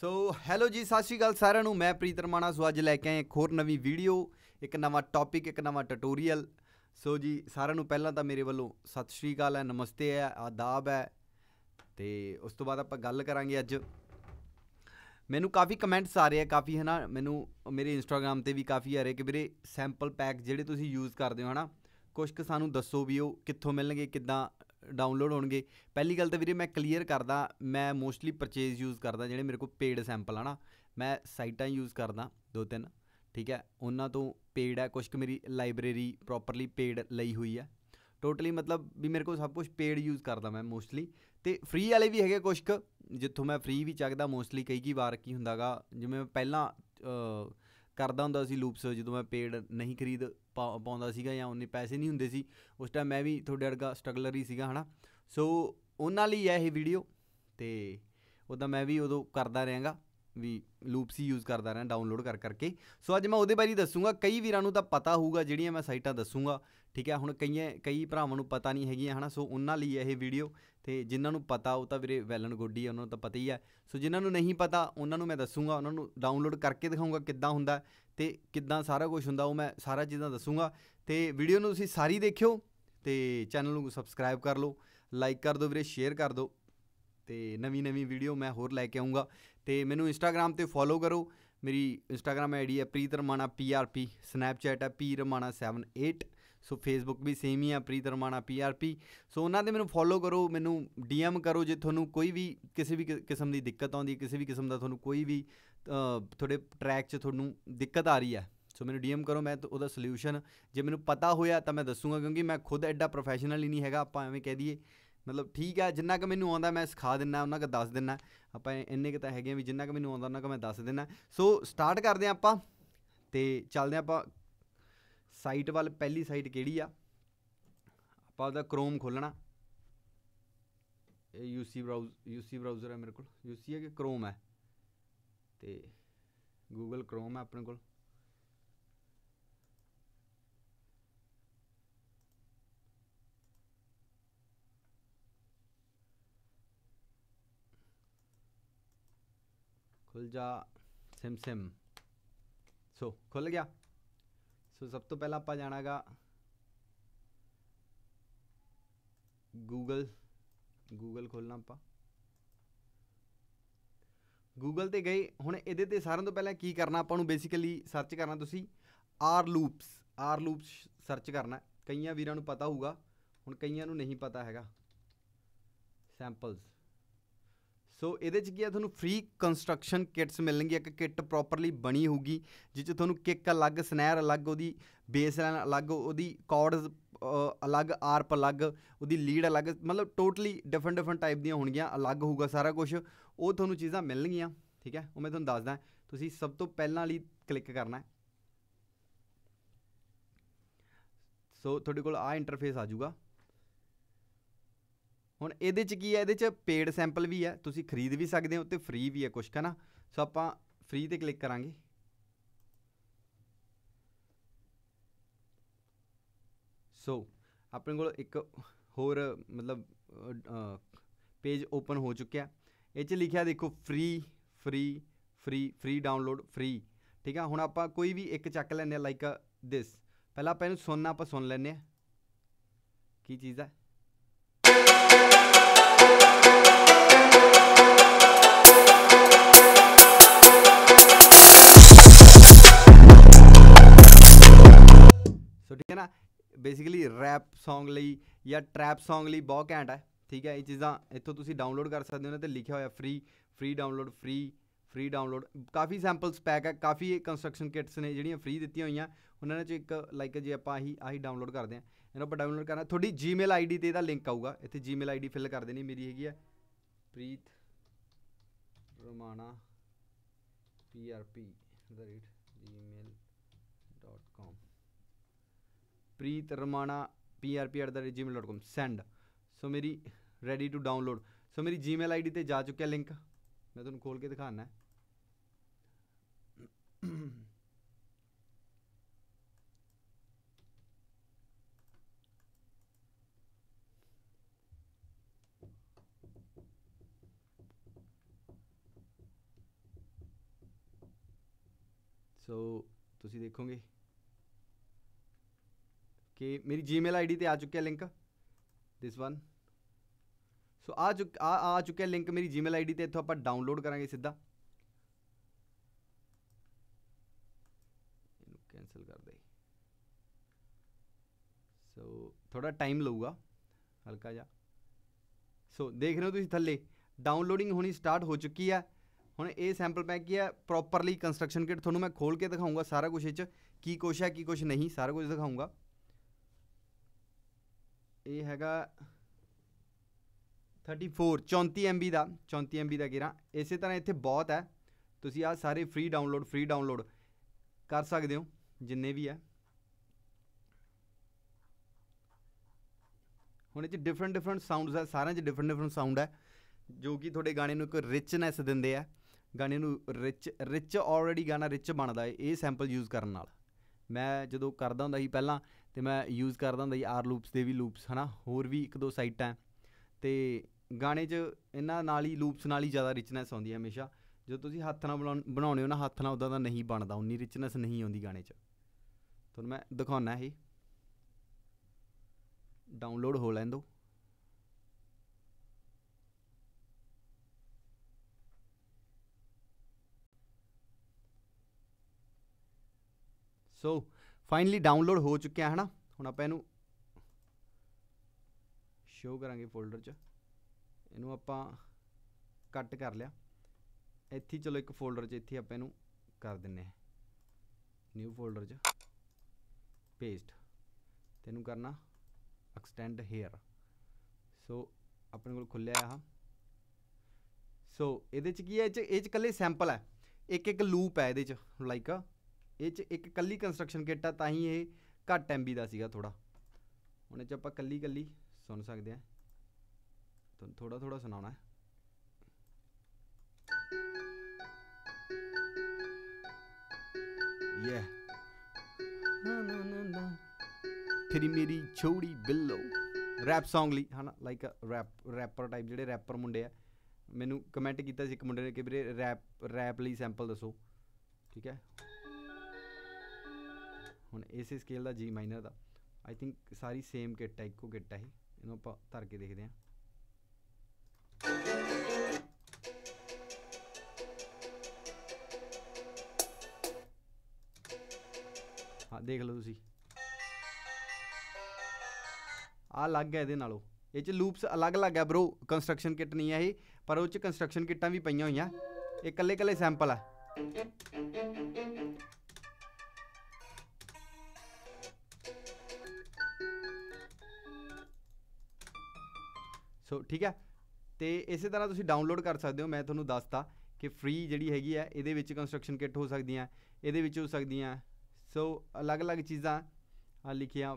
so hello ਜੀ ਸਤਿ ਸ਼੍ਰੀ ਅਕਾਲ ਸਾਰਿਆਂ ਨੂੰ ਮੈਂ ਪ੍ਰੀਤ ਰਮਾਣਾ ਸੋ ਅੱਜ ਲੈ ਕੇ ਆਇਆ ਇੱਕ ਹੋਰ ਨਵੀਂ ਵੀਡੀਓ ਇੱਕ ਨਵਾਂ ਟੌਪਿਕ ਇੱਕ ਨਵਾਂ ਟਿਊਟੋਰੀਅਲ ਸੋ ਜੀ ਸਾਰਿਆਂ ਨੂੰ ਪਹਿਲਾਂ ਤਾਂ ਮੇਰੇ ਵੱਲੋਂ ਸਤਿ ਸ਼੍ਰੀ ਅਕਾਲ ਹੈ ਨਮਸਤੇ ਹੈ ਆਦਾਬ ਹੈ ਤੇ ਉਸ ਤੋਂ ਬਾਅਦ ਆਪਾਂ ਗੱਲ ਕਰਾਂਗੇ ਅੱਜ ਮੈਨੂੰ ਕਾਫੀ ਕਮੈਂਟਸ ਆ ਰਹੇ ਆ ਕਾਫੀ ਹਨਾ ਮੈਨੂੰ ਮੇਰੇ ਇੰਸਟਾਗ੍ਰam ਤੇ ਵੀ ਕਾਫੀ ਆ ਰਹੇ ਕਿ ਵੀਰੇ ਸੈਂਪਲ ਪੈਕ ਜਿਹੜੇ ਤੁਸੀਂ ਯੂਜ਼ ਕਰਦੇ ਹੋ ਹਨਾ ਕੁਝ ਕੁ ਸਾਨੂੰ ਦੱਸੋ ਵੀ ਉਹ ਕਿੱਥੋਂ ਮਿਲਣਗੇ ਕਿੱਦਾਂ ਡਾਊਨਲੋਡ ਹੋਣਗੇ ਪਹਿਲੀ ਗੱਲ ਤਾਂ ਵੀਰੇ ਮੈਂ ਕਲੀਅਰ ਕਰਦਾ ਮੈਂ ਮੋਸਟਲੀ ਪਰਚੇਸ ਯੂਜ਼ ਕਰਦਾ ਜਿਹੜੇ ਮੇਰੇ ਕੋਲ ਪੇਡ ਸੈਂਪਲ ਆ ਨਾ ਮੈਂ ਸਾਈਟਾਂ ਯੂਜ਼ ਕਰਦਾ ਦੋ ਤਿੰਨ ਠੀਕ ਹੈ ਉਹਨਾਂ ਤੋਂ ਪੇਡ ਹੈ ਕੁਝ ਕੁ ਮੇਰੀ ਲਾਇਬ੍ਰੇਰੀ ਪ੍ਰੋਪਰਲੀ ਪੇਡ ਲਈ ਹੋਈ ਹੈ ਟੋਟਲੀ ਮਤਲਬ ਵੀ ਮੇਰੇ ਕੋਲ ਸਭ ਕੁਝ ਪੇਡ ਯੂਜ਼ ਕਰਦਾ ਮੈਂ ਮੋਸਟਲੀ ਤੇ ਫ੍ਰੀ ਵਾਲੇ ਵੀ ਹੈਗੇ ਕੁਝ ਕੁ ਜਿੱਥੋਂ ਮੈਂ ਫ੍ਰੀ ਵੀ ਚੱਕਦਾ ਮੋਸਟਲੀ ਕਈ ਕੀ ਵਾਰ ਕੀ ਹੁੰਦਾਗਾ ਜਿਵੇਂ ਮੈਂ ਪਹਿਲਾਂ ਕਰਦਾ ਹੁੰਦਾ ਸੀ ਲੂਪਸ ਜਦੋਂ ਮੈਂ ਪੇਡ ਨਹੀਂ ਖਰੀਦ ਪਾਉਂਦਾ ਸੀਗਾ ਜਾਂ ਉਹਨੇ ਪੈਸੇ ਨਹੀਂ ਹੁੰਦੇ ਸੀ ਉਸ ਟਾਈਮ ਮੈਂ ਵੀ ਤੁਹਾਡੇ ਵਰਗਾ ਸਟਰਗਲਰ ਹੀ ਸੀਗਾ ਹਨਾ ਸੋ ਉਹਨਾਂ ਲਈ ਹੈ ਇਹ ਵੀਡੀਓ ਤੇ ਉਦੋਂ ਮੈਂ ਵੀ ਉਦੋਂ ਕਰਦਾ ਰਹਾਂਗਾ ਵੀ ਲੂਪਸ ਹੀ ਯੂਜ਼ ਕਰਦਾ ਰਹਿਣਾ ਡਾਊਨਲੋਡ ਕਰ ਕਰਕੇ ਸੋ ਅੱਜ ਮੈਂ ਉਹਦੇ ਬਾਰੇ ਦੱਸੂਗਾ ਕਈ ਵੀਰਾਂ ਨੂੰ ਤਾਂ ਪਤਾ ਹੋਊਗਾ ਜਿਹੜੀਆਂ ਮੈਂ ਸਾਈਟਾਂ ਦੱਸੂਗਾ ਠੀਕ ਹੈ ਹੁਣ ਕਈਆਂ ਕਈ ਭਰਾਵਾਂ ਨੂੰ ਪਤਾ ਨਹੀਂ ਹੈਗੀਆਂ ਹਨਾ ਸੋ ਉਹਨਾਂ ਲਈ ਇਹ ਵੀਡੀਓ ਤੇ ਜਿਨ੍ਹਾਂ ਨੂੰ ਪਤਾ ਉਹ ਤਾਂ ਵੀਰੇ ਵੈਲਨ ਗੋਡੀ ਉਹਨਾਂ ਨੂੰ ਤਾਂ ਪਤਾ ਹੀ ਹੈ ਸੋ ਜਿਨ੍ਹਾਂ ਨੂੰ ਨਹੀਂ ਪਤਾ ਉਹਨਾਂ ਨੂੰ ਮੈਂ ਦੱਸੂਗਾ ਉਹਨਾਂ ਨੂੰ ਡਾਊਨਲੋਡ ਕਰਕੇ ਦਿਖਾਉਂਗਾ ਕਿੱਦਾਂ ਹੁੰਦਾ ਤੇ ਕਿੱਦਾਂ ਸਾਰਾ ਕੁਝ ਹੁੰਦਾ ਉਹ ਮੈਂ ਸਾਰਾ ਚੀਜ਼ਾਂ ਦੱਸੂਗਾ ਤੇ ਵੀਡੀਓ ਨੂੰ ਤੁਸੀਂ ਸਾਰੀ ਦੇਖਿਓ ਤੇ ਚੈਨਲ ਨੂੰ ਸਬਸਕ੍ਰਾਈਬ ਕਰ ਲਓ ਲਾਈਕ ਕਰ ਦਿਓ ਵੀਰੇ ਸ਼ੇਅਰ ਕਰ ਦਿਓ ਤੇ ਨਵੀਂ ਨਵੀਂ ਵੀਡੀਓ ਮੈਂ ਹੋਰ ਲੈ ਕੇ ਆਉਂਗਾ ਤੇ ਮੈਨੂੰ ਇੰਸਟਾਗ੍ਰam ਤੇ ਫੋਲੋ ਕਰੋ ਮੇਰੀ ਇੰਸਟਾਗ੍ਰam ਆਈਡੀ ਹੈ ਪ੍ਰੀਤ ਰਮਾਣਾ ਪੀ ਸਨੈਪਚੈਟ ਹੈ ਪੀ ਰਮਾਣਾ 78 ਸੋ ਫੇਸਬੁੱਕ ਵੀ ਸੇਮ ਹੀ ਆ ਪ੍ਰੀਤ ਰਮਾਣਾ ਪੀ ਸੋ ਉਹਨਾਂ ਦੇ ਮੈਨੂੰ ਫੋਲੋ ਕਰੋ ਮੈਨੂੰ ਡੀਐਮ ਕਰੋ ਜੇ ਤੁਹਾਨੂੰ ਕੋਈ ਵੀ ਕਿਸੇ ਵੀ ਕਿਸਮ ਦੀ ਦਿੱਕਤ ਆਉਂਦੀ ਹੈ ਕਿਸੇ ਵੀ ਕਿਸਮ ਦਾ ਤੁਹਾਨੂੰ ਕੋਈ ਵੀ ਤੁਹਾਡੇ ਟਰੈਕ 'ਚ ਤੁਹਾਨੂੰ ਦਿੱਕਤ ਆ ਰਹੀ ਹੈ ਸੋ ਮੈਨੂੰ ਡੀਐਮ ਕਰੋ ਮੈਂ ਉਹਦਾ ਸੋਲੂਸ਼ਨ ਜੇ ਮੈਨੂੰ ਪਤਾ ਹੋਇਆ ਤਾਂ ਮੈਂ ਦੱਸੂਗਾ ਕਿਉਂਕਿ ਮੈਂ ਖੁਦ ਐਡਾ ਪ੍ਰੋਫੈਸ਼ਨਲ ਹੀ ਨਹੀਂ ਹੈਗਾ ਆਪਾਂ ਐਵੇਂ ਕਹਿ ਦਈਏ ਮਤਲਬ ਠੀਕ ਹੈ ਜਿੰਨਾ ਕਿ ਮੈਨੂੰ ਆਉਂਦਾ ਮੈਂ ਸਿਖਾ ਦਿੰਨਾ ਉਹਨਾਂ ਕੋ ਦੱਸ ਦਿੰਨਾ ਆਪਾਂ ਇੰਨੇ ਕਿ ਤਾਂ ਹੈਗੇ ਵੀ ਜਿੰਨਾ ਕਿ ਮੈਨੂੰ ਆਉਂਦਾ ਉਹਨਾਂ ਕੋ ਮੈਂ ਦੱਸ ਦਿੰਨਾ ਸੋ ਸਟਾਰਟ ਕਰਦੇ ਆ ਆਪਾਂ ਤੇ ਚੱਲਦੇ ਆ ਆਪਾਂ ਸਾਈਟ ਵੱਲ ਪਹਿਲੀ ਸਾਈਟ ਕਿਹੜੀ ਆ ਆਪਾਂ ਉਹਦਾ ਕ੍ਰੋਮ ਖੋਲਣਾ ਇਹ ਯੂਸੀ ਬ੍ਰਾਊਜ਼ ਯੂਸੀ ਬ੍ਰਾਊਜ਼ਰ ਹੈ ਮੇਰੇ ਕੋਲ ਯੂਸੀ ਹੈ ਕਿ ਕ੍ਰੋਮ ਹੈ ਤੇ ਗੂਗਲ ਕ੍ਰੋਮ ਹੈ ਆਪਣੇ ਕੋਲ ਖੁੱਲ ਜਾ ਸਿਮ ਸਿਮ ਸੋ ਖੁੱਲ ਗਿਆ ਸੋ ਸਭ ਤੋਂ ਪਹਿਲਾਂ ਆਪਾਂ ਜਾਣਾਗਾ ਗੂਗਲ ਗੂਗਲ ਖੋਲਣਾ ਆਪਾਂ ਗੂਗਲ ਤੇ ਗਏ ਹੁਣ ਇਹਦੇ ਤੇ ਸਾਰਿਆਂ ਤੋਂ ਪਹਿਲਾਂ ਕੀ ਕਰਨਾ ਆਪਾਂ ਨੂੰ ਬੇਸਿਕਲੀ ਸਰਚ ਕਰਨਾ ਤੁਸੀਂ R loops R loops search ਕਰਨਾ ਕਈਆਂ ਵੀਰਾਂ ਨੂੰ ਪਤਾ ਹੋਊਗਾ ਹੁਣ ਕਈਆਂ ਨੂੰ ਨਹੀਂ ਪਤਾ ਹੈਗਾ ਸੈਂਪਲਸ ਸੋ ਇਹਦੇ ਚ ਕੀ ਆ ਤੁਹਾਨੂੰ ਫ੍ਰੀ ਕੰਸਟਰਕਸ਼ਨ ਕਿਟਸ ਮਿਲਣਗੀਆਂ ਇੱਕ ਕਿਟ ਪ੍ਰੋਪਰਲੀ ਬਣੀ ਹੋਊਗੀ ਜਿਸ ਚ ਤੁਹਾਨੂੰ ਕਿੱਕ ਅਲੱਗ ਸਨੈਰ ਅਲੱਗ ਉਹਦੀ ਬੇਸ ਲਾਈਨ ਅਲੱਗ ਉਹਦੀ ਕਾਰਡਸ ਅਲੱਗ ਆਰਪ ਅਲੱਗ ਉਹਦੀ ਲੀਡ ਅਲੱਗ ਮਤਲਬ ਟੋਟਲੀ ਡਿਫਰੈਂਟ ਡਿਫਰੈਂਟ ਟਾਈਪ ਦੀਆਂ ਹੋਣਗੀਆਂ ਅਲੱਗ ਹੋਊਗਾ ਸਾਰਾ ਕੁਝ ਉਹ ਤੁਹਾਨੂੰ ਚੀਜ਼ਾਂ ਮਿਲਣਗੀਆਂ ਠੀਕ ਹੈ ਉਹ ਮੈਂ ਤੁਹਾਨੂੰ ਦੱਸਦਾ ਤੁਸੀਂ ਸਭ ਤੋਂ ਪਹਿਲਾਂ ਲਈ ਕਲਿੱਕ ਕਰਨਾ ਸੋ ਤੁਹਾਡੇ ਕੋਲ ਆ ਇੰਟਰਫੇਸ ਆ ਜਾਊਗਾ ਹੁਣ ਇਹਦੇ ਚ ਕੀ ਹੈ ਇਹਦੇ ਚ ਪੇਡ ਸੈਂਪਲ ਵੀ ਹੈ ਤੁਸੀਂ ਖਰੀਦ ਵੀ ਸਕਦੇ ਹੋ ਤੇ ਫ੍ਰੀ ਵੀ ਹੈ ਕੁਝ ਕਨਾ ਸੋ ਆਪਾਂ ਫ੍ਰੀ ਤੇ ਕਲਿੱਕ ਕਰਾਂਗੇ ਸੋ ਆਪਣੇ ਕੋਲ ਇੱਕ ਹੋਰ ਮਤਲਬ ਪੇਜ ਓਪਨ ਹੋ ਚੁੱਕਿਆ ਇਹ ਚ ਲਿਖਿਆ ਦੇਖੋ free free free free download free ਠੀਕ ਆ ਹੁਣ ਆਪਾਂ ਕੋਈ ਵੀ ਇੱਕ ਚੱਕ ਲੈਨੇ ਲਾਈਕ ਦਿਸ ਪਹਿਲਾਂ ਆਪਾਂ ਇਹਨੂੰ ਸੁਣਨਾ ਆਪਾਂ ਸੁਣ ਲੈਨੇ ਆ ਕੀ ਚੀਜ਼ ਆ ਬੇਸਿਕਲੀ ਰੈਪ Song ਲਈ ਜਾਂ ਟ੍ਰੈਪ Song ਲਈ ਬਹੁਤ ਘੈਂਟ ਹੈ ਠੀਕ ਹੈ ਇਹ ਚੀਜ਼ਾਂ ਇੱਥੋਂ ਤੁਸੀਂ ਡਾਊਨਲੋਡ ਕਰ ਸਕਦੇ ਹੋ ਨਾ ਤੇ ਲਿਖਿਆ ਹੋਇਆ free free download free free download ਕਾਫੀ ਸੈਂਪਲਸ ਪੈਕ ਹੈ ਕਾਫੀ ਕੰਸਟਰਕਸ਼ਨ ਕਿਟਸ ਨੇ ਜਿਹੜੀਆਂ ਫ੍ਰੀ ਦਿੱਤੀਆਂ ਹੋਈਆਂ ਉਹਨਾਂ ਚ ਇੱਕ ਲਾਈਕ ਜੇ ਆਪਾਂ ਆਹੀ ਆਹੀ ਡਾਊਨਲੋਡ ਕਰਦੇ ਆ ਇਹਨਾਂ ਆਪਾਂ ਡਾਊਨਲੋਡ ਕਰਨਾ ਤੁਹਾਡੀ Gmail ਆਈਡੀ ਤੇ ਇਹਦਾ ਲਿੰਕ ਆਊਗਾ ਇੱਥੇ Gmail ਆਈਡੀ ਫਿਲ ਕਰ ਦੇਣੀ ਮੇਰੀ ਹੈਗੀ ਆ Preet Ramana prp@gmail Preet Ramana prp@gmail.com send so ਮੇਰੀ ਰੈਡੀ ਟੂ ਡਾਊਨਲੋਡ ਸੋ ਮੇਰੀ Gmail ਆਈਡੀ ਤੇ ਜਾ ਚੁੱਕਿਆ ਲਿੰਕ ਮੈਂ ਤੁਹਾਨੂੰ ਖੋਲ ਕੇ ਦਿਖਾਣਾ ਹੈ ਸੋ ਤੁਸੀਂ ਦੇਖੋਗੇ ਕਿ ਮੇਰੀ Gmail ਆਈਡੀ ਤੇ ਆ ਚੁੱਕਿਆ ਲਿੰਕ ਥਿਸ ਵਨ ਸੋ ਆ ਚੁੱਕ ਆ ਆ ਚੁੱਕਿਆ ਲਿੰਕ ਮੇਰੀ Gmail ਆਈਡੀ ਤੇ ਇੱਥੋਂ ਆਪਾਂ ਡਾਊਨਲੋਡ ਕਰਾਂਗੇ ਸਿੱਧਾ ਇਹਨੂੰ ਕੈਨਸਲ ਕਰ ਦੇ ਸੋ ਥੋੜਾ ਟਾਈਮ ਲਊਗਾ ਹਲਕਾ ਜਿਹਾ ਸੋ ਦੇਖ ਰਹੇ ਹੋ ਤੁਸੀਂ ਥੱਲੇ ਡਾਊਨਲੋਡਿੰਗ ਹੋਣੀ ਸਟਾਰਟ ਹੋ ਚੁੱਕੀ ਹੈ ਹੁਣ ਇਹ ਸੈਂਪਲ ਪੈਕ ਕੀ ਹੈ ਪ੍ਰੋਪਰਲੀ ਕੰਸਟਰਕਸ਼ਨ ਕਿਟ ਤੁਹਾਨੂੰ ਮੈਂ ਖੋਲ ਕੇ ਦਿਖਾਉਂਗਾ ਸਾਰਾ ਕੁਝ ਇਹ ਚ ਕੀ ਕੁਛ ਹੈ ਕੀ ਕੁਝ ਨਹੀਂ ਸਾਰਾ ਕੁਝ ਦਿਖਾਉਂਗਾ ਇਹ ਹੈਗਾ 34 34 MB ਦਾ 34 MB ਦਾ ਗੇਰਾ ਇਸੇ ਤਰ੍ਹਾਂ ਇੱਥੇ ਬਹੁਤ ਹੈ ਤੁਸੀਂ ਆ ਸਾਰੇ ਫ੍ਰੀ ਡਾਊਨਲੋਡ ਫ੍ਰੀ ਡਾਊਨਲੋਡ ਕਰ ਸਕਦੇ ਹੋ ਜਿੰਨੇ ਵੀ ਹੈ ਹੁਣ ਇਹ ਚ ਡਿਫਰੈਂਟ ਡਿਫਰੈਂਟ ਸਾਊਂਡਸ ਹੈ ਸਾਰਿਆਂ ਚ ਡਿਫਰੈਂਟ ਡਿਫਰੈਂਟ ਸਾਊਂਡ ਹੈ ਜੋ ਕਿ ਤੁਹਾਡੇ ਗਾਣੇ ਨੂੰ ਇੱਕ ਰਿਚਨੈਸ ਦਿੰਦੇ ਆ ਗਾਣੇ ਨੂੰ ਰਿਚ ਰਿਚ ਆਲਰੇਡੀ ਗਾਣਾ ਰਿਚ ਬਣਦਾ ਹੈ ਇਹ ਸੈਂਪਲ ਯੂਜ਼ ਕਰਨ ਨਾਲ ਮੈਂ ਜਦੋਂ ਕਰਦਾ ਹੁੰਦਾ ਸੀ ਪਹਿਲਾਂ ਤੇ ਮੈਂ ਯੂਜ਼ ਕਰਦਾ ਹੁੰਦਾ ਜੀ ਆਰ ਲੂਪਸ ਦੇ ਵੀ ਲੂਪਸ ਹਨਾ ਹੋਰ ਵੀ ਇੱਕ ਦੋ ਸਾਈਟਾਂ ਤੇ ਗਾਣੇ 'ਚ ਇਹਨਾਂ ਨਾਲ ਹੀ ਲੂਪਸ ਨਾਲ ਹੀ ਜ਼ਿਆਦਾ ਰਿਚਨੈਸ ਆਉਂਦੀ ਹੈ ਹਮੇਸ਼ਾ ਜਦੋਂ ਤੁਸੀਂ ਹੱਥ ਨਾਲ ਬਣਾਉਣੇ ਹੋ ਨਾ ਹੱਥ ਨਾਲ ਉਦਾਂ ਦਾ ਨਹੀਂ ਬਣਦਾ ਉਨੀ ਰਿਚਨੈਸ ਨਹੀਂ ਆਉਂਦੀ ਗਾਣੇ 'ਚ ਤੁਹਾਨੂੰ ਮੈਂ ਦਿਖਾਉਣਾ ਇਹ ਡਾਊਨਲੋਡ ਹੋ ਲੈਣ ਦੋ ਸੋ ਫਾਈਨਲੀ ਡਾਊਨਲੋਡ ਹੋ ਚੁੱਕਿਆ ਹੈ ਨਾ ਹੁਣ ਆਪਾਂ ਇਹਨੂੰ ਸ਼ੋ ਕਰਾਂਗੇ ਫੋਲਡਰ 'ਚ ਇਹਨੂੰ ਆਪਾਂ ਕੱਟ ਕਰ ਲਿਆ ਇੱਥੇ ਚਲੋ ਇੱਕ ਫੋਲਡਰ 'ਚ ਇੱਥੇ ਆਪਾਂ ਇਹਨੂੰ ਕਰ ਦਿੰਨੇ ਆ ਨਿਊ ਫੋਲਡਰ 'ਚ ਪੇਸਟ ਤੇ ਇਹਨੂੰ ਕਰਨਾ ਐਕਸਟੈਂਡ ਹੇਅਰ ਸੋ ਆਪਣੇ ਕੋਲ ਖੁੱਲਿਆ ਆ ਸੋ ਇਹਦੇ 'ਚ ਕੀ ਹੈ ਇਹ 'ਚ ਇਹ 'ਚ ਕੱਲੇ ਸੈਂਪਲ ਹੈ ਇੱਕ ਇੱਕ ਲੂਪ ਹੈ ਇਹਦੇ 'ਚ ਲਾਈਕ ਇਹ ਚ ਇੱਕ ਕੱਲੀ ਕੰਸਟਰਕਸ਼ਨ ਕਿੱਟ ਆ ਤਾਂ ਹੀ ਇਹ ਘੱਟ ਐਮਬੀ ਦਾ ਸੀਗਾ ਥੋੜਾ ਹੁਣ ਇਹ ਚ ਆਪਾਂ ਕੱਲੀ ਕੱਲੀ ਸੁਣ ਸਕਦੇ ਆ ਤੁਹਾਨੂੰ ਥੋੜਾ ਥੋੜਾ ਸੁਣਾਉਣਾ ਹੈ ਯੇ ਨਾ ਨਾ ਨਾ ਨਾ ਤੇਰੀ ਮੇਰੀ ਛੋੜੀ ਬਿੱਲੋ ਰੈਪ Song ਲਈ ਹਨਾ ਲਾਈਕ ਰੈਪ ਰੈਪਰ ਟਾਈਪ ਜਿਹੜੇ ਰੈਪਰ ਮੁੰਡੇ ਆ ਮੈਨੂੰ ਕਮੈਂਟ ਕੀਤਾ ਸੀ ਇੱਕ ਮੁੰਡੇ ਨੇ ਕਿ ਵੀਰੇ ਰੈਪ ਰੈਪ ਲਈ ਸੈਂਪਲ ਦੱਸੋ ਠੀਕ ਹੈ ਹੁਣ ਇਸੇ ਸਕੇਲ ਦਾ G ਮਾਈਨਰ ਦਾ ਆਈ ਥਿੰਕ ਸਾਰੀ ਸੇਮ ਕਿੱਟ ਹੈ ਇੱਕੋ ਕਿੱਟ ਹੈ ਇਹਨੂੰ ਆਪਾਂ ਧਰ ਕੇ ਦੇਖਦੇ ਹਾਂ ਹਾਂ ਦੇਖ ਲਓ ਤੁਸੀਂ ਆ ਲੱਗ ਗਿਆ ਇਹਦੇ ਨਾਲੋਂ ਇਹ ਚ ਲੂਪਸ ਅਲੱਗ-ਅਲੱਗ ਹੈ ਬ్రో ਕੰਸਟਰਕਸ਼ਨ ਕਿਟ ਨਹੀਂ ਹੈ ਇਹ ਪਰ ਉਹ ਚ ਕੰਸਟਰਕਸ਼ਨ ਕਿਟਾਂ ਵੀ ਪਈਆਂ ਹੋਈਆਂ ਇਹ ਕੱਲੇ-ਕੱਲੇ ਸੈਂਪਲ ਆ ਸੋ ਠੀਕ ਹੈ ਤੇ ਇਸੇ ਤਰ੍ਹਾਂ ਤੁਸੀਂ ਡਾਊਨਲੋਡ ਕਰ ਸਕਦੇ ਹੋ ਮੈਂ ਤੁਹਾਨੂੰ ਦੱਸਤਾ ਕਿ ਫ੍ਰੀ ਜਿਹੜੀ ਹੈਗੀ ਹੈ ਇਹਦੇ ਵਿੱਚ ਕੰਸਟਰਕਸ਼ਨ ਕਿੱਟ ਹੋ ਸਕਦੀਆਂ ਇਹਦੇ ਵਿੱਚ ਹੋ ਸਕਦੀਆਂ ਸੋ ਅਲੱਗ-ਅਲੱਗ ਚੀਜ਼ਾਂ ਆ ਲਿਖਿਆ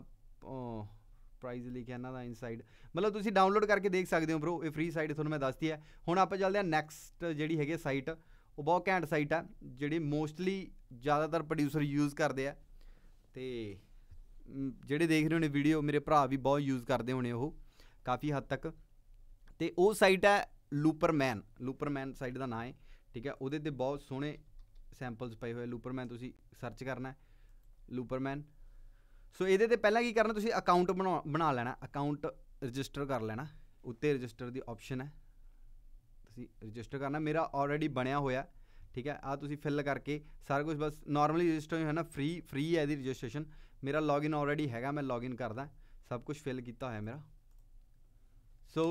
ਪ੍ਰਾਈਜ਼ ਲਿਖਿਆ ਇਹਨਾਂ ਦਾ ਇਨਸਾਈਡ ਮਤਲਬ ਤੁਸੀਂ ਡਾਊਨਲੋਡ ਕਰਕੇ ਦੇਖ ਸਕਦੇ ਹੋ ਬ్రో ਇਹ ਫ੍ਰੀ ਸਾਈਟ ਤੁਹਾਨੂੰ ਮੈਂ ਦੱਸਤੀ ਹੈ ਹੁਣ ਆਪਾਂ ਚੱਲਦੇ ਆ ਨੈਕਸਟ ਜਿਹੜੀ ਹੈਗੀ ਸਾਈਟ ਉਹ ਬਹੁਤ ਘੈਂਟ ਸਾਈਟ ਆ ਜਿਹੜੀ ਮੋਸਟਲੀ ਜ਼ਿਆਦਾਤਰ ਪ੍ਰੋਡਿਊਸਰ ਯੂਜ਼ ਕਰਦੇ ਆ ਤੇ ਜਿਹੜੇ ਦੇਖ ਰਹੇ ਹੋਣੇ ਵੀਡੀਓ ਮੇਰੇ ਭਰਾ ਵੀ ਬਹੁਤ ਯੂਜ਼ ਕਰਦੇ ਹੋਣੇ ਉਹ ਕਾਫੀ ਹੱਦ ਤੱਕ ਤੇ ਉਹ ਸਾਈਟ ਹੈ ਲੂਪਰਮੈਨ ਲੂਪਰਮੈਨ ਸਾਈਟ ਦਾ ਨਾਮ ਹੈ ਠੀਕ ਹੈ ਉਹਦੇ ਤੇ ਬਹੁਤ ਸੋਹਣੇ ਸੈਂਪਲਸ ਪਏ ਹੋਏ ਲੂਪਰਮੈਨ ਤੁਸੀਂ ਸਰਚ ਕਰਨਾ ਲੂਪਰਮੈਨ ਸੋ ਇਹਦੇ ਤੇ ਪਹਿਲਾਂ ਕੀ ਕਰਨਾ ਤੁਸੀਂ ਅਕਾਊਂਟ ਬਣਾ ਲੈਣਾ ਅਕਾਊਂਟ ਰਜਿਸਟਰ ਕਰ ਲੈਣਾ ਉੱਤੇ ਰਜਿਸਟਰ ਦੀ ਆਪਸ਼ਨ ਹੈ ਤੁਸੀਂ ਰਜਿਸਟਰ ਕਰਨਾ ਮੇਰਾ ਆਲਰੇਡੀ ਬਣਿਆ ਹੋਇਆ ਠੀਕ ਹੈ ਆ ਤੁਸੀਂ ਫਿਲ ਕਰਕੇ ਸਾਰਾ ਕੁਝ ਬਸ ਨਾਰਮਲੀ ਰਜਿਸਟਰ ਹੋਇਆ ਨਾ ਫ੍ਰੀ ਫ੍ਰੀ ਹੈ ਇਹਦੀ ਰਜਿਸਟ੍ਰੇਸ਼ਨ ਮੇਰਾ ਲੌਗਇਨ ਆਲਰੇਡੀ ਹੈਗਾ ਮੈਂ ਲੌਗਇਨ ਕਰਦਾ ਸਭ ਕੁਝ ਫਿਲ ਕੀਤਾ ਹੋਇਆ ਮੇਰਾ ਸੋ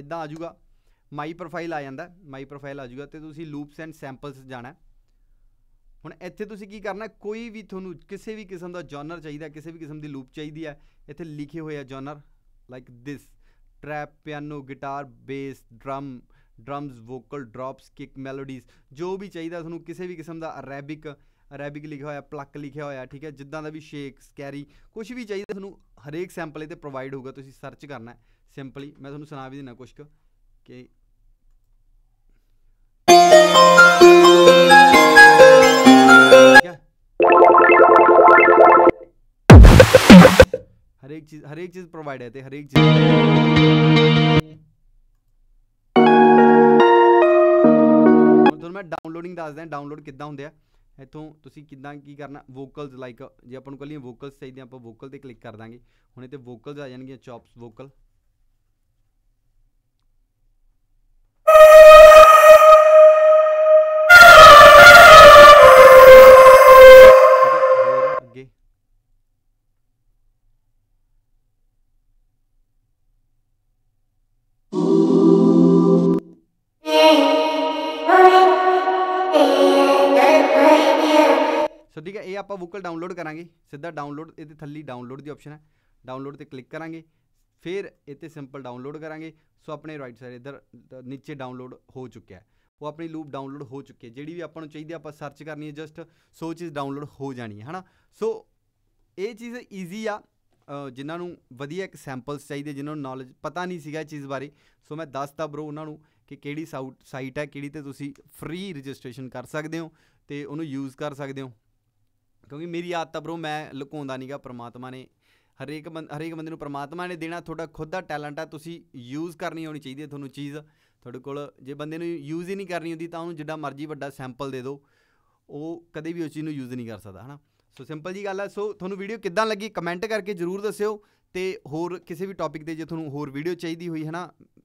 ਇਦਾਂ ਆ ਜਾਊਗਾ ਮਾਈ ਪ੍ਰੋਫਾਈਲ ਆ ਜਾਂਦਾ ਮਾਈ ਪ੍ਰੋਫਾਈਲ ਆ ਜਾਊਗਾ ਤੇ ਤੁਸੀਂ ਲੂਪਸ ਐਂਡ ਸੈਂਪਲਸ ਜਾਣਾ ਹੁਣ ਇੱਥੇ ਤੁਸੀਂ ਕੀ ਕਰਨਾ ਕੋਈ ਵੀ ਤੁਹਾਨੂੰ ਕਿਸੇ ਵੀ ਕਿਸਮ ਦਾ ਜਨਰ ਚਾਹੀਦਾ ਕਿਸੇ ਵੀ ਕਿਸਮ ਦੀ ਲੂਪ ਚਾਹੀਦੀ ਹੈ ਇੱਥੇ ਲਿਖੇ ਹੋਏ ਆ genre like this trap piano guitar bass drum drums vocal drops kick melodies ਜੋ ਵੀ ਚਾਹੀਦਾ ਤੁਹਾਨੂੰ ਕਿਸੇ ਵੀ ਕਿਸਮ ਦਾ ਅਰੇਬਿਕ ਅਰੇਬਿਕ ਲਿਖਿਆ ਹੋਇਆ ਪਲੱਕ ਲਿਖਿਆ ਹੋਇਆ ਠੀਕ ਹੈ ਜਿੱਦਾਂ ਦਾ ਵੀ ਸ਼ੇਕ ਸਕੈਰੀ ਕੁਝ ਵੀ ਚਾਹੀਦਾ ਤੁਹਾਨੂੰ ਹਰੇਕ ਸੈਂਪਲ ਇਹਤੇ ਪ੍ਰੋਵਾਈਡ ਹੋਊਗਾ ਤੁਸੀਂ ਸਰਚ ਕਰਨਾ ਹੈ ਸਿੰਪਲੀ ਮੈਂ ਤੁਹਾਨੂੰ ਸੁਣਾ ਵੀ ਦਿੰਦਾ ਕੁਝ ਕਿ ਹਰੇਕ ਚੀਜ਼ ਹਰੇਕ ਚੀਜ਼ ਪ੍ਰੋਵਾਈਡ ਹੈ ਤੇ ਹਰੇਕ ਚੀਜ਼ एक ਤੁਹਾਨੂੰ ਮੈਂ ਡਾਊਨਲੋਡਿੰਗ ਦੱਸਦਾ ਡਾਊਨਲੋਡ ਕਿੱਦਾਂ ਹੁੰਦੇ ਆ ਇੱਥੋਂ ਤੁਸੀਂ ਕਿੱਦਾਂ ਕੀ ਕਰਨਾ ਵੋਕਲਸ ਲਾਈਕ ਜੇ ਆਪਾਂ ਨੂੰ ਕੱਲੀਆਂ ਵੋਕਲਸ ਚਾਹੀਦੀਆਂ ਆਪਾਂ ਵੋਕਲ ਤੇ ਕਲਿੱਕ ਕਰ ਦਾਂਗੇ ਹੁਣ ਤੇ ਵੋਕਲਸ ਆ ਜਾਣਗੀਆਂ ਚੌਪਸ ਵੋਕਲ ਸੋ ਠੀਕ ਹੈ ਇਹ ਆਪਾਂ ਵੋਕਲ ਡਾਊਨਲੋਡ ਕਰਾਂਗੇ ਸਿੱਧਾ ਡਾਊਨਲੋਡ ਇਹਦੇ ਥੱਲੇ ਡਾਊਨਲੋਡ ਦੀ ਆਪਸ਼ਨ ਹੈ ਡਾਊਨਲੋਡ ਤੇ ਕਲਿੱਕ ਕਰਾਂਗੇ ਫਿਰ ਇੱਥੇ ਸਿੰਪਲ ਡਾਊਨਲੋਡ ਕਰਾਂਗੇ ਸੋ ਆਪਣੇ ਰਾਈਟ ਸਾਈਡ ਇਧਰ ਨੀਚੇ ਡਾਊਨਲੋਡ ਹੋ ਚੁੱਕਿਆ ਹੈ ਉਹ ਆਪਣੀ ਲੂਪ ਡਾਊਨਲੋਡ ਹੋ ਚੁੱਕੀ ਹੈ ਜਿਹੜੀ ਵੀ ਆਪਾਂ ਨੂੰ ਚਾਹੀਦੀ ਆਪਾਂ ਸਰਚ ਕਰਨੀ ਹੈ ਜਸਟ ਸੋ ਚੀਜ਼ ਡਾਊਨਲੋਡ ਹੋ ਜਾਣੀ ਹੈ ਹਨਾ ਸੋ ਇਹ ਚੀਜ਼ ਈਜ਼ੀ ਆ ਜਿਨ੍ਹਾਂ ਨੂੰ ਵਧੀਆ ਇੱਕ ਸੈਂਪਲਸ ਚਾਹੀਦੇ ਜਿਨ੍ਹਾਂ ਨੂੰ ਨੌਲੇਜ ਪਤਾ ਨਹੀਂ ਸੀਗਾ ਇਸ ਚੀਜ਼ ਬਾਰੇ ਸੋ ਮੈਂ ਦੱਸਦਾ ਬ్రో ਉਹਨਾਂ ਨੂੰ ਕਿ ਕਿਹੜੀ ਸਾਈਟ ਹੈ ਕਿਹੜੀ ਤੇ ਤੁਸੀਂ ਫ੍ਰੀ ਰਜਿਸਟ੍ਰੇਸ਼ਨ ਕਰ ਸਕਦੇ ਹੋ ਤੇ ਉਹਨੂੰ ਯੂਜ਼ ਕਰ ਸਕਦੇ ਹੋ ਕਿਉਂਕਿ ਮੇਰੀ ਆਦਤ ਬਰੋ ਮੈਂ ਲੁਕਾਉਂਦਾ ਨਹੀਂਗਾ ਪ੍ਰਮਾਤਮਾ ਨੇ ਹਰੇਕ ਹਰੇਕ ਬੰਦੇ ਨੂੰ ਪ੍ਰਮਾਤਮਾ ਨੇ ਦੇਣਾ ਤੁਹਾਡਾ ਖੁਦ ਦਾ ਟੈਲੈਂਟ ਆ ਤੁਸੀਂ ਯੂਜ਼ ਕਰਨੀ ਆਉਣੀ ਚਾਹੀਦੀ ਹੈ ਤੁਹਾਨੂੰ ਚੀਜ਼ ਤੁਹਾਡੇ ਕੋਲ ਜੇ ਬੰਦੇ ਨੂੰ ਯੂਜ਼ ਹੀ ਨਹੀਂ ਕਰਨੀ ਹੁੰਦੀ ਤਾਂ ਉਹਨੂੰ ਜਿੱਡਾ ਮਰਜ਼ੀ ਵੱਡਾ ਸੈਂਪਲ ਦੇ ਦਿਓ ਉਹ ਕਦੇ ਵੀ ਉਸ ਚੀਜ਼ ਨੂੰ ਯੂਜ਼ ਨਹੀਂ ਕਰ ਸਕਦਾ ਹਨਾ ਸੋ ਸਿੰਪਲ ਜੀ ਗੱਲ ਆ ਸੋ ਤੁਹਾਨੂੰ ਵੀਡੀਓ ਕਿੱਦਾਂ ਲੱਗੀ ਕਮੈਂਟ ਕਰਕੇ ਜਰੂਰ ਦੱਸਿਓ ਤੇ ਹੋਰ ਕਿਸੇ ਵੀ ਟੌਪਿਕ ਤੇ ਜੇ ਤੁਹਾਨੂੰ ਹੋਰ ਵੀਡੀਓ ਚਾਹੀਦੀ ਹੋਈ ਹੈਨਾ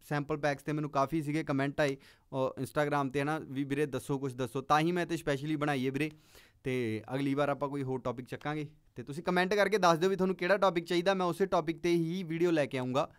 ਸੈਂਪਲ ਪੈਕਸ ਤੇ ਮੈਨੂੰ ਕਾਫੀ ਸੀਗੇ ਕਮੈਂਟ ਆਏ ਇੰਸਟਾਗ੍ਰam ਤੇ ਹੈਨਾ ਵੀ ਵੀਰੇ ਦੱਸੋ ਕੁਝ ਦੱਸੋ ਤਾਂ ਹੀ ਮੈਂ ਤੇ ਸਪੈਸ਼ਲੀ ਬਣਾਈਏ ਵੀਰੇ ਤੇ ਅਗਲੀ ਵਾਰ ਆਪਾਂ ਕੋਈ ਹੋਰ ਟੌਪਿਕ ਚੱਕਾਂਗੇ ਤੇ ਤੁਸੀਂ ਕਮੈਂਟ ਕਰਕੇ ਦੱਸ ਦਿਓ ਵੀ ਤੁਹਾਨੂੰ ਕਿਹੜਾ ਟੌਪਿਕ ਚਾਹੀਦਾ ਮੈਂ ਉਸੇ ਟੌਪਿਕ ਤੇ ਹੀ ਵੀਡੀਓ ਲੈ ਕੇ ਆਉਂਗਾ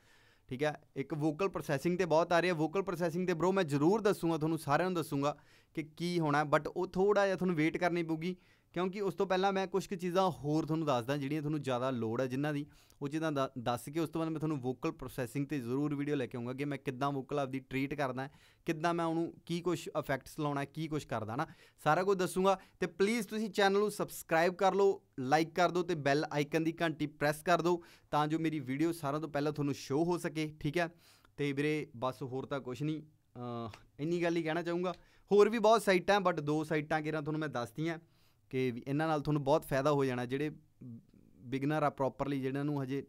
ਠੀਕ ਹੈ ਇੱਕ ਵੋਕਲ ਪ੍ਰੋਸੈਸਿੰਗ ਤੇ ਬਹੁਤ ਆ ਰਹੀ ਹੈ ਵੋਕਲ ਪ੍ਰੋਸੈਸਿੰਗ ਤੇ ਬ్రో ਮੈਂ ਜ਼ਰੂਰ ਦੱਸੂਗਾ ਤੁਹਾਨੂੰ ਸਾਰਿਆਂ ਨੂੰ ਦੱਸੂਗਾ ਕਿ ਕੀ ਹੋਣਾ ਬਟ ਉਹ ਥੋੜਾ ਜਿਹਾ ਤੁਹਾਨੂੰ ਵੇਟ ਕਰਨੀ ਪਊਗੀ ਕਿਉਂਕਿ ਉਸ ਤੋਂ ਪਹਿਲਾਂ ਮੈਂ ਕੁਝ ਕੁ ਚੀਜ਼ਾਂ ਹੋਰ ਤੁਹਾਨੂੰ ਦੱਸਦਾ ਜਿਹੜੀਆਂ ਤੁਹਾਨੂੰ ਜ਼ਿਆਦਾ ਲੋੜ ਹੈ ਜਿਨ੍ਹਾਂ ਦੀ ਉਹ ਚੀਜ਼ਾਂ ਦੱਸ ਕੇ ਉਸ ਤੋਂ ਬਾਅਦ ਮੈਂ ਤੁਹਾਨੂੰ ਵੋਕਲ ਪ੍ਰੋਸੈਸਿੰਗ ਤੇ ਜ਼ਰੂਰ ਵੀਡੀਓ ਲੈ ਕੇ ਆਉਂਗਾ ਕਿ ਮੈਂ ਕਿੱਦਾਂ ਵੋਕਲ ਆਪਦੀ ਟ੍ਰੀਟ ਕਰਦਾ ਕਿੱਦਾਂ ਮੈਂ ਉਹਨੂੰ ਕੀ ਕੁਝ ਇਫੈਕਟਸ ਲਾਉਣਾ ਕੀ ਕੁਝ ਕਰਦਾ ਨਾ ਸਾਰਾ ਕੁਝ ਦੱਸੂਗਾ ਤੇ ਪਲੀਜ਼ ਤੁਸੀਂ ਚੈਨਲ ਨੂੰ ਸਬਸਕ੍ਰਾਈਬ ਕਰ ਲਓ ਲਾਈਕ ਕਰ ਦਿਓ ਤੇ ਬੈਲ ਆਈਕਨ ਦੀ ਘੰਟੀ ਪ੍ਰੈਸ ਕਰ ਦਿਓ ਤਾਂ ਜੋ ਮੇਰੀ ਵੀਡੀਓ ਸਾਰਿਆਂ ਤੋਂ ਪਹਿਲਾਂ ਤੁਹਾਨੂੰ ਸ਼ੋ ਹੋ ਸਕੇ ਠੀਕ ਹੈ ਤੇ ਵੀਰੇ ਬਸ ਹੋਰ ਤਾਂ ਕੁਝ ਨਹੀਂ ਇੰਨੀ ਗੱਲ ਹੀ ਕਹਿਣਾ ਚਾਹੂੰਗਾ ਹੋਰ ਵੀ ਬਹੁਤ ਸਾਈਟਾਂ ਬਟ ਦੋ ਸਾਈਟਾਂ ਕਿਹੜਾ ਤੁਹਾਨੂੰ ਮੈਂ ਦੱਸਤੀਆਂ ਕਿ ਇਹਨਾਂ ਨਾਲ ਤੁਹਾਨੂੰ ਬਹੁਤ ਫਾਇਦਾ ਹੋ ਜਾਣਾ ਜਿਹੜੇ ਬਿਗਨਰ ਆ ਪ੍ਰੋਪਰਲੀ ਜਿਹਨਾਂ ਨੂੰ ਹਜੇ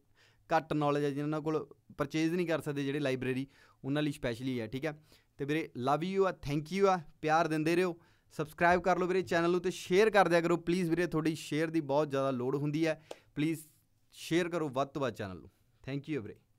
ਘੱਟ ਨੌਲੇਜ ਹੈ ਜਿਨ੍ਹਾਂ ਕੋਲ ਪਰਚੇਜ਼ ਨਹੀਂ ਕਰ ਸਕਦੇ ਜਿਹੜੇ ਲਾਇਬ੍ਰੇਰੀ ਉਹਨਾਂ ਲਈ ਸਪੈਸ਼ਲੀ ਹੈ ਠੀਕ ਹੈ ਤੇ ਵੀਰੇ ਲਵ ਯੂ ਆ ਥੈਂਕ ਯੂ ਆ ਪਿਆਰ ਦਿੰਦੇ ਰਹੋ ਸਬਸਕ੍ਰਾਈਬ ਕਰ ਲਓ ਵੀਰੇ ਚੈਨਲ ਨੂੰ ਤੇ ਸ਼ੇਅਰ ਕਰ ਦਿਆ ਕਰੋ ਪਲੀਜ਼ ਵੀਰੇ ਤੁਹਾਡੀ ਸ਼ੇਅਰ ਦੀ ਬਹੁਤ ਜ਼ਿਆਦਾ ਲੋੜ ਹੁੰਦੀ ਹੈ ਪਲੀਜ਼ ਸ਼ੇਅਰ ਕਰੋ ਵੱਧ ਤੋਂ ਵੱਧ ਚੈਨਲ ਨੂੰ ਥੈਂਕ ਯੂ ਵੀਰੇ